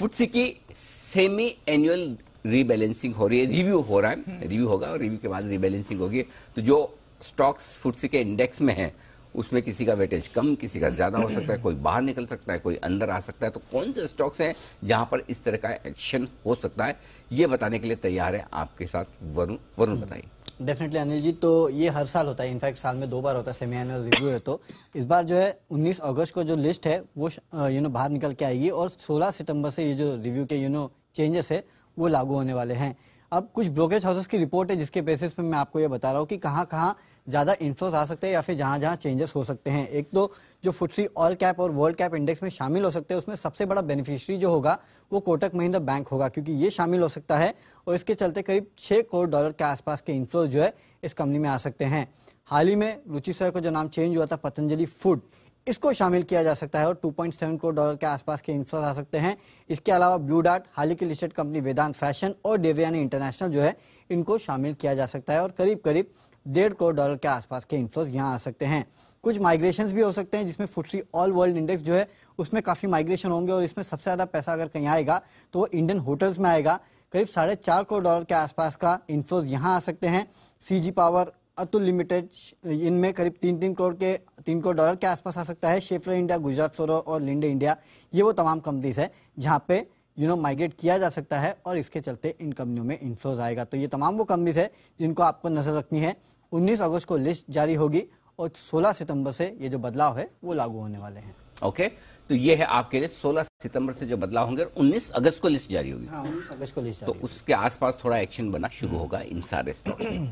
FTSE की semi annual rebalancing हो रही है रिव्यू हो रहा है रिव्यू हम्म। होगा और रिव्यू के बाद रीबैलेंसिंग होगी तो जो स्टॉक्स फुटसी के इंडेक्स में है उसमें किसी का वेटेज कम किसी का ज्यादा हो सकता है कोई बाहर निकल सकता है कोई अंदर आ सकता है तो कौन से स्टॉक्स हैं जहां पर इस तरह का एक्शन हो सकता है ये बताने के लिए तैयार है आपके साथ वरुण वरुण बताइए डेफिनेटली अनिल जी तो ये हर साल होता है इनफैक्ट साल में दो बार होता है सेमी एनुअल रिव्यू है तो इस बार जो है 19 अगस्त को जो लिस्ट है वो यू नो बाहर निकल के आएगी और 16 सितंबर से ये जो रिव्यू के यू नो चेंजेस है वो लागू होने वाले हैं अब कुछ ब्रोकरेज हाउसेस की रिपोर्ट है जिसके बेसिस पे मैं आपको ये बता रहा हूँ कि कहाँ कहाँ ज़्यादा इन्फ्लोज आ सकते हैं या फिर जहां जहां चेंजेस हो सकते हैं एक तो जो फुटसी ऑल कैप और वर्ल्ड कैप इंडेक्स में शामिल हो सकते हैं उसमें सबसे बड़ा बेनिफिशियरी जो होगा वो कोटक महिंद्रा बैंक होगा क्योंकि ये शामिल हो सकता है और इसके चलते करीब छह करोड़ डॉलर के आसपास के इन्फ्लोज जो है इस कंपनी में आ सकते हैं हाल ही में रुचि सोय का जो नाम चेंज हुआ था पतंजलि फूड इसको शामिल किया जा सकता है और 2.7 करोड़ डॉलर के आसपास के इन्फ्लोज आ सकते हैं इसके अलावा ब्लू डार्ट हाल ही की लिस्टेड कंपनी वेदांत फैशन और देवयानी इंटरनेशनल जो है इनको शामिल किया जा सकता है और करीब करीब डेढ़ करोड़ डॉलर के आसपास के इन्फ्लोज यहाँ आ सकते हैं कुछ माइग्रेशन भी हो सकते हैं जिसमें फुटसी ऑल वर्ल्ड इंडेक्स जो है उसमें काफी माइग्रेशन होंगे और इसमें सबसे ज्यादा पैसा अगर कहीं आएगा तो वो इंडियन होटल्स में आएगा करीब साढ़े चार करोड़ डॉलर के आसपास का इन्फ्लोज यहाँ आ सकते हैं सीजी पावर अतुल लिमिटेड इनमें करीब तीन तीन करोड़ के तीन करोड़ डॉलर के आसपास आ सकता है शेफर इंडिया गुजरात सोरो और लिंडे इंडिया ये वो तमाम कंपनीज है जहाँ पे यू नो माइग्रेट किया जा सकता है और इसके चलते इन कंपनियों में इन्फ्लोज आएगा तो ये तमाम वो कंपनीज है जिनको आपको नजर रखनी है उन्नीस अगस्त को लिस्ट जारी होगी और सोलह सितंबर से ये जो बदलाव है वो लागू होने वाले हैं ओके okay, तो ये है आपके लिए 16 सितंबर से जो बदलाव होंगे 19 अगस्त को लिस्ट जारी होगी हाँ, 19 अगस्त को लिस्ट तो उसके आसपास थोड़ा एक्शन बना शुरू होगा इन सारे स्टॉक